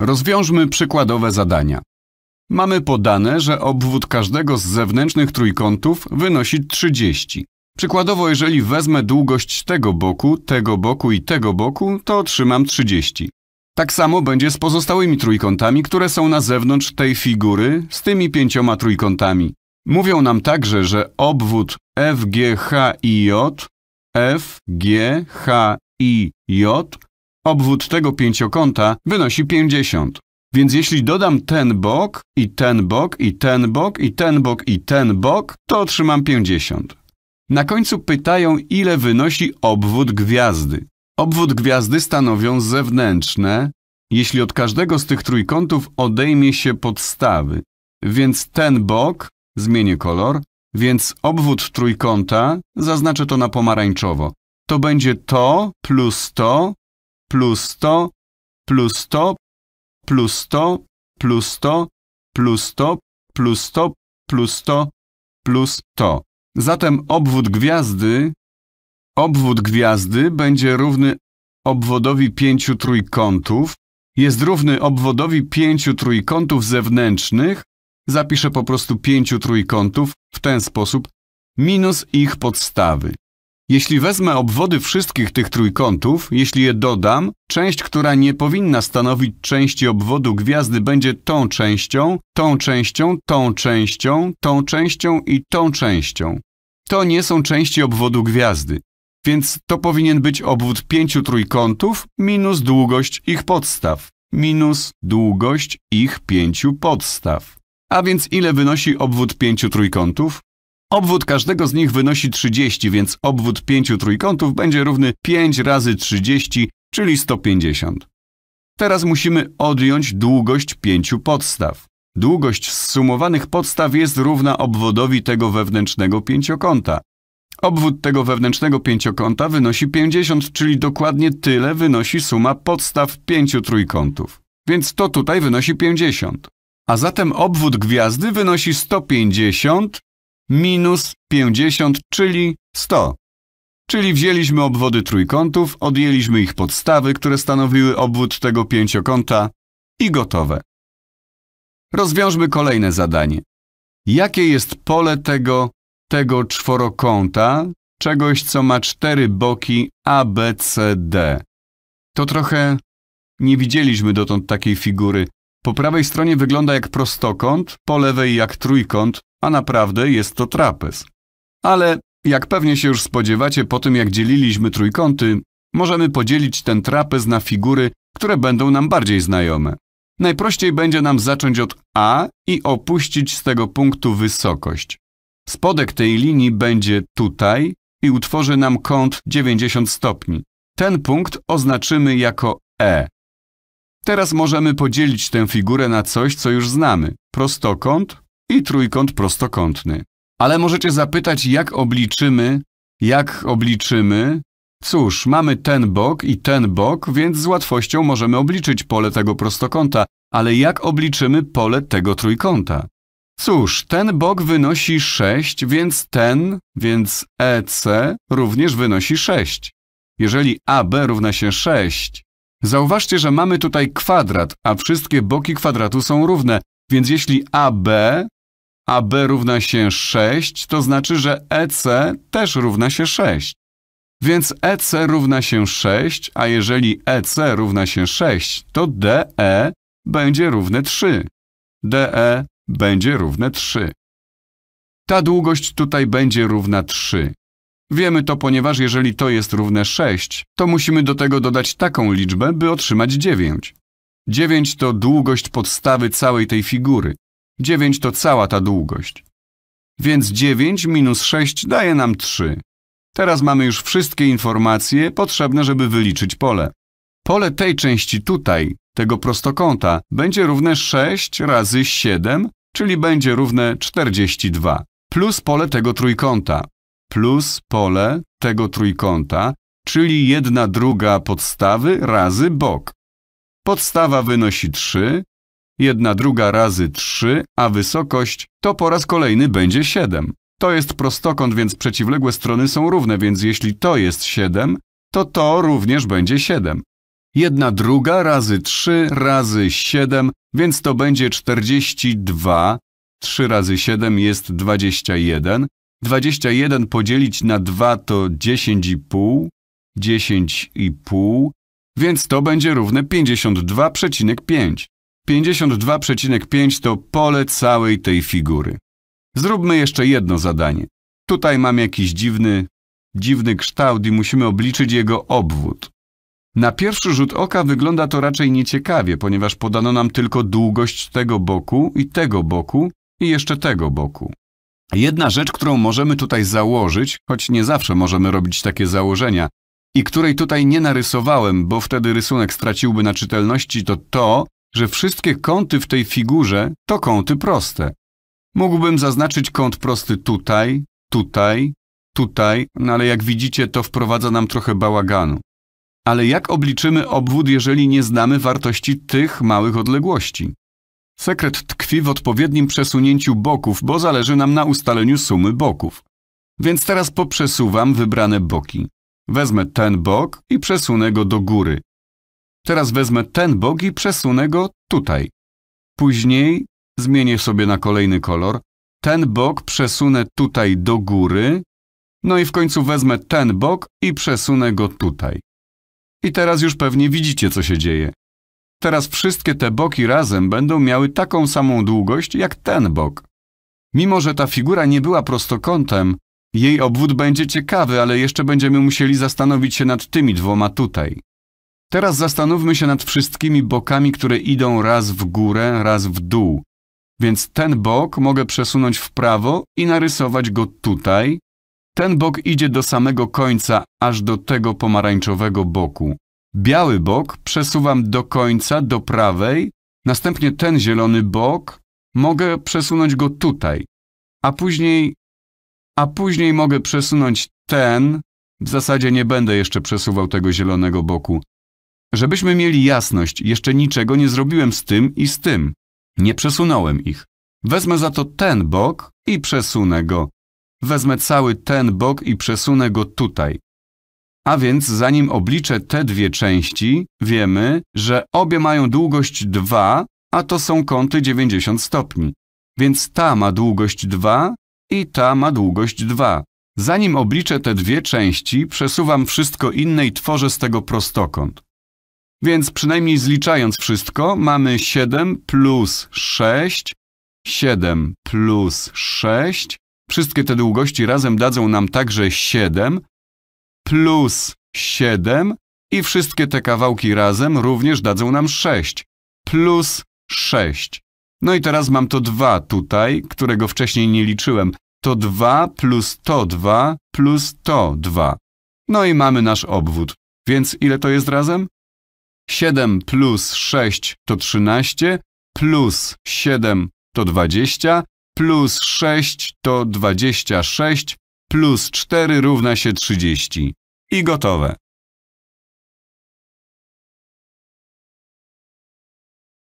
Rozwiążmy przykładowe zadania. Mamy podane, że obwód każdego z zewnętrznych trójkątów wynosi 30. Przykładowo, jeżeli wezmę długość tego boku, tego boku i tego boku, to otrzymam 30. Tak samo będzie z pozostałymi trójkątami, które są na zewnątrz tej figury, z tymi pięcioma trójkątami. Mówią nam także, że obwód FGHIJ, FGHIJ Obwód tego pięciokąta wynosi 50. Więc jeśli dodam ten bok, i ten bok, i ten bok, i ten bok, i ten bok, to otrzymam 50. Na końcu pytają, ile wynosi obwód gwiazdy. Obwód gwiazdy stanowią zewnętrzne, jeśli od każdego z tych trójkątów odejmie się podstawy. Więc ten bok, zmienię kolor, więc obwód trójkąta, zaznaczę to na pomarańczowo, to będzie to plus to plus 100, plus 100, plus 100, plus 100, plus 100, plus 100, plus 100, plus 100. Zatem obwód gwiazdy, obwód gwiazdy będzie równy obwodowi pięciu trójkątów, jest równy obwodowi pięciu trójkątów zewnętrznych, zapiszę po prostu pięciu trójkątów w ten sposób, minus ich podstawy. Jeśli wezmę obwody wszystkich tych trójkątów, jeśli je dodam, część, która nie powinna stanowić części obwodu gwiazdy będzie tą częścią, tą częścią, tą częścią, tą częścią i tą częścią. To nie są części obwodu gwiazdy, więc to powinien być obwód pięciu trójkątów minus długość ich podstaw, minus długość ich pięciu podstaw. A więc ile wynosi obwód pięciu trójkątów? Obwód każdego z nich wynosi 30, więc obwód pięciu trójkątów będzie równy 5 razy 30, czyli 150. Teraz musimy odjąć długość pięciu podstaw. Długość zsumowanych podstaw jest równa obwodowi tego wewnętrznego pięciokąta. Obwód tego wewnętrznego pięciokąta wynosi 50, czyli dokładnie tyle wynosi suma podstaw pięciu trójkątów. Więc to tutaj wynosi 50. A zatem obwód gwiazdy wynosi 150 minus 50, czyli 100. Czyli wzięliśmy obwody trójkątów, odjęliśmy ich podstawy, które stanowiły obwód tego pięciokąta i gotowe. Rozwiążmy kolejne zadanie. Jakie jest pole tego, tego czworokąta, czegoś, co ma cztery boki A, B, C, D? To trochę... Nie widzieliśmy dotąd takiej figury. Po prawej stronie wygląda jak prostokąt, po lewej jak trójkąt, a naprawdę jest to trapez. Ale, jak pewnie się już spodziewacie, po tym jak dzieliliśmy trójkąty, możemy podzielić ten trapez na figury, które będą nam bardziej znajome. Najprościej będzie nam zacząć od A i opuścić z tego punktu wysokość. Spodek tej linii będzie tutaj i utworzy nam kąt 90 stopni. Ten punkt oznaczymy jako E. Teraz możemy podzielić tę figurę na coś, co już znamy. Prostokąt, i trójkąt prostokątny. Ale możecie zapytać, jak obliczymy, jak obliczymy. Cóż, mamy ten bok i ten bok, więc z łatwością możemy obliczyć pole tego prostokąta, ale jak obliczymy pole tego trójkąta? Cóż, ten bok wynosi 6, więc ten, więc EC również wynosi 6. Jeżeli AB równa się 6, zauważcie, że mamy tutaj kwadrat, a wszystkie boki kwadratu są równe, więc jeśli AB a b równa się 6, to znaczy, że EC też równa się 6. Więc EC równa się 6, a jeżeli EC równa się 6, to DE będzie równe 3. DE będzie równe 3. Ta długość tutaj będzie równa 3. Wiemy to, ponieważ jeżeli to jest równe 6, to musimy do tego dodać taką liczbę, by otrzymać 9. 9 to długość podstawy całej tej figury, 9 to cała ta długość. Więc 9 minus 6 daje nam 3. Teraz mamy już wszystkie informacje potrzebne, żeby wyliczyć pole. Pole tej części tutaj, tego prostokąta, będzie równe 6 razy 7, czyli będzie równe 42, plus pole tego trójkąta, plus pole tego trójkąta, czyli 1 druga podstawy razy bok. Podstawa wynosi 3, jedna druga razy 3, a wysokość to po raz kolejny będzie 7. To jest prostokąt, więc przeciwległe strony są równe, więc jeśli to jest 7, to to również będzie 7. Jedna druga razy 3 razy 7, więc to będzie 42. 3 razy 7 jest 21. 21 podzielić na 2 to 10,5. 10,5, więc to będzie równe 52,5. 52,5 to pole całej tej figury. Zróbmy jeszcze jedno zadanie. Tutaj mam jakiś dziwny, dziwny kształt i musimy obliczyć jego obwód. Na pierwszy rzut oka wygląda to raczej nieciekawie, ponieważ podano nam tylko długość tego boku i tego boku i jeszcze tego boku. Jedna rzecz, którą możemy tutaj założyć, choć nie zawsze możemy robić takie założenia, i której tutaj nie narysowałem, bo wtedy rysunek straciłby na czytelności, to to, że wszystkie kąty w tej figurze to kąty proste. Mógłbym zaznaczyć kąt prosty tutaj, tutaj, tutaj, no ale jak widzicie to wprowadza nam trochę bałaganu. Ale jak obliczymy obwód, jeżeli nie znamy wartości tych małych odległości? Sekret tkwi w odpowiednim przesunięciu boków, bo zależy nam na ustaleniu sumy boków. Więc teraz poprzesuwam wybrane boki. Wezmę ten bok i przesunę go do góry. Teraz wezmę ten bok i przesunę go tutaj. Później zmienię sobie na kolejny kolor. Ten bok przesunę tutaj do góry. No i w końcu wezmę ten bok i przesunę go tutaj. I teraz już pewnie widzicie, co się dzieje. Teraz wszystkie te boki razem będą miały taką samą długość jak ten bok. Mimo, że ta figura nie była prostokątem, jej obwód będzie ciekawy, ale jeszcze będziemy musieli zastanowić się nad tymi dwoma tutaj. Teraz zastanówmy się nad wszystkimi bokami, które idą raz w górę, raz w dół. Więc ten bok mogę przesunąć w prawo i narysować go tutaj. Ten bok idzie do samego końca, aż do tego pomarańczowego boku. Biały bok przesuwam do końca, do prawej, następnie ten zielony bok mogę przesunąć go tutaj, a później, a później mogę przesunąć ten, w zasadzie nie będę jeszcze przesuwał tego zielonego boku, Żebyśmy mieli jasność, jeszcze niczego nie zrobiłem z tym i z tym. Nie przesunąłem ich. Wezmę za to ten bok i przesunę go. Wezmę cały ten bok i przesunę go tutaj. A więc zanim obliczę te dwie części, wiemy, że obie mają długość 2, a to są kąty 90 stopni. Więc ta ma długość 2 i ta ma długość 2. Zanim obliczę te dwie części, przesuwam wszystko inne i tworzę z tego prostokąt. Więc przynajmniej zliczając wszystko, mamy 7 plus 6, 7 plus 6. Wszystkie te długości razem dadzą nam także 7 plus 7 i wszystkie te kawałki razem również dadzą nam 6 plus 6. No i teraz mam to 2 tutaj, którego wcześniej nie liczyłem. To 2 plus to 2 plus to 2. No i mamy nasz obwód. Więc ile to jest razem? 7 plus 6 to 13, plus 7 to 20, plus 6 to 26, plus 4 równa się 30. I gotowe.